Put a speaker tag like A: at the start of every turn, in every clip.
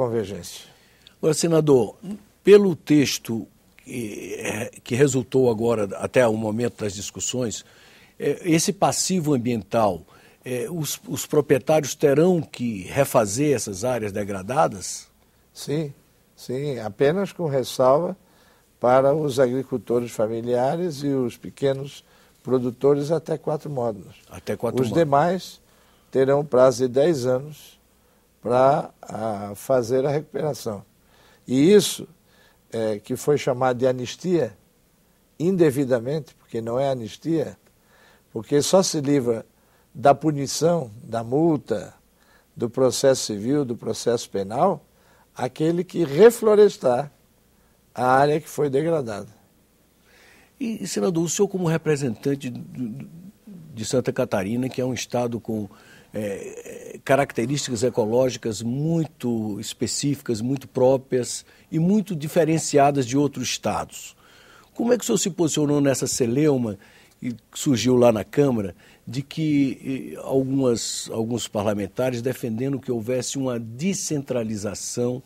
A: convergência. Agora, senador, pelo texto que, eh, que resultou agora, até o momento das discussões, eh, esse passivo ambiental, eh, os, os proprietários terão que refazer essas áreas degradadas? Sim, sim, apenas com ressalva para os agricultores
B: familiares e os pequenos produtores até quatro módulos. Até quatro Os módulos. demais terão prazo de 10 anos para fazer a recuperação. E isso, é, que foi chamado de anistia, indevidamente, porque não é anistia, porque só se livra da punição, da multa, do processo civil, do processo penal,
A: aquele que reflorestar a área que foi degradada. E, senador, o senhor, como representante de Santa Catarina, que é um estado com é, características ecológicas muito específicas, muito próprias e muito diferenciadas de outros estados. Como é que o senhor se posicionou nessa celeuma que surgiu lá na Câmara de que eh, algumas, alguns parlamentares defendendo que houvesse uma descentralização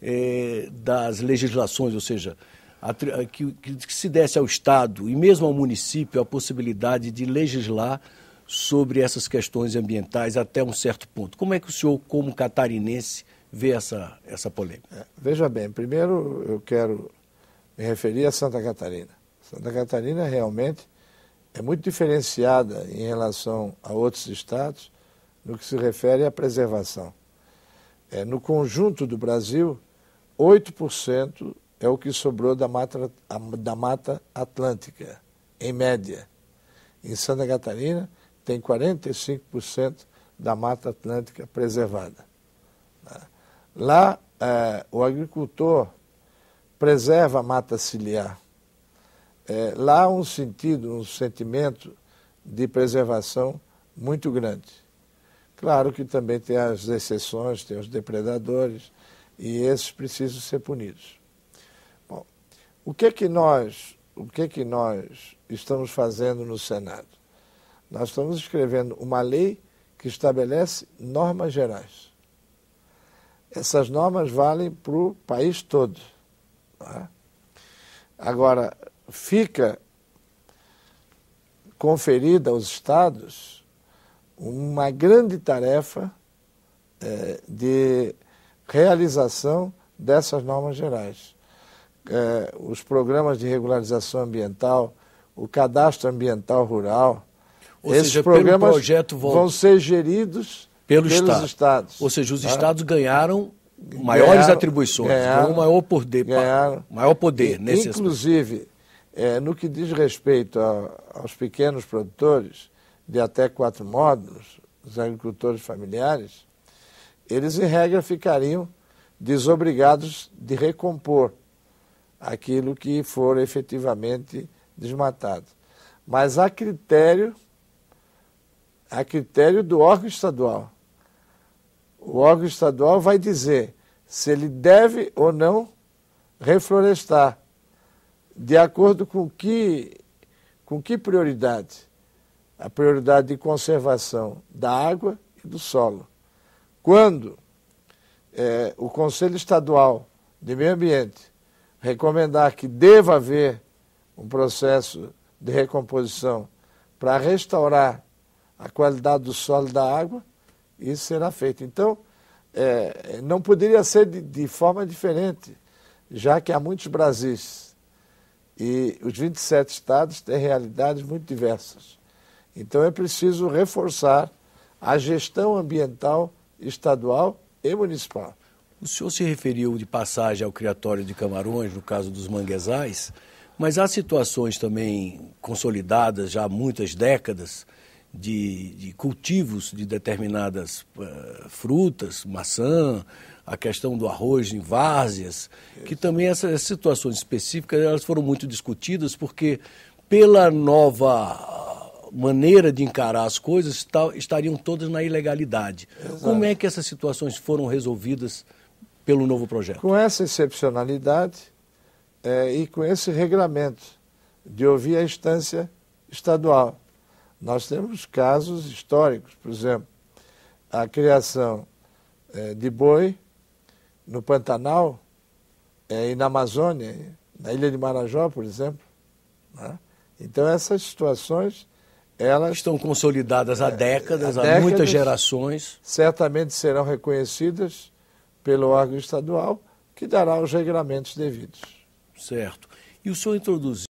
A: eh, das legislações, ou seja, a, que, que se desse ao Estado e mesmo ao município a possibilidade de legislar sobre essas questões ambientais até um certo ponto. Como é que o senhor, como catarinense, vê essa, essa polêmica? É, veja bem, primeiro eu quero me referir a Santa Catarina.
B: Santa Catarina realmente é muito diferenciada em relação a outros estados no que se refere à preservação. É, no conjunto do Brasil, 8% é o que sobrou da mata, da mata atlântica, em média. Em Santa Catarina, tem 45% da Mata Atlântica preservada. Né? Lá, é, o agricultor preserva a mata ciliar. É, lá há um sentido, um sentimento de preservação muito grande. Claro que também tem as exceções, tem os depredadores, e esses precisam ser punidos. Bom, o que é que nós, o que é que nós estamos fazendo no Senado? Nós estamos escrevendo uma lei que estabelece normas gerais. Essas normas valem para o país todo. Tá? Agora, fica conferida aos estados uma grande tarefa é, de realização dessas normas gerais. É, os programas de regularização ambiental, o cadastro ambiental rural, ou Esses seja, programas pelo projeto vão ser geridos pelo pelos Estado.
A: Estados. Ou seja, os tá? Estados ganharam maiores ganharam, atribuições, ganharam, maior poder, ganharam, maior poder e, nesse Inclusive,
B: é, no que diz respeito a, aos pequenos produtores de até quatro módulos, os agricultores familiares, eles em regra ficariam desobrigados de recompor aquilo que for efetivamente desmatado. Mas há critério a critério do órgão estadual. O órgão estadual vai dizer se ele deve ou não reflorestar, de acordo com que, com que prioridade? A prioridade de conservação da água e do solo. Quando é, o Conselho Estadual de Meio Ambiente recomendar que deva haver um processo de recomposição para restaurar a qualidade do solo da água, isso será feito. Então, é, não poderia ser de, de, forma diferente, já que há muitos Brasis e os 27 estados têm realidades muito diversas. Então é preciso reforçar
A: a gestão ambiental estadual e municipal. O senhor se referiu de passagem ao criatório de camarões, no caso dos manguezais, mas há situações também consolidadas já há muitas décadas de, de cultivos de determinadas uh, frutas, maçã, a questão do arroz em várzeas, que também essas situações específicas elas foram muito discutidas porque pela nova maneira de encarar as coisas estariam todas na ilegalidade. Exato. Como é que essas situações foram resolvidas pelo novo projeto? Com essa excepcionalidade é, e com esse regramento
B: de ouvir a instância estadual nós temos casos históricos, por exemplo, a criação é, de boi no Pantanal é, e na Amazônia, na Ilha de Marajó, por exemplo. Né? Então, essas situações elas estão consolidadas há é, décadas, há, décadas, há muitas gerações. Certamente serão reconhecidas pelo órgão estadual, que dará os regulamentos devidos. Certo. E o senhor introduziu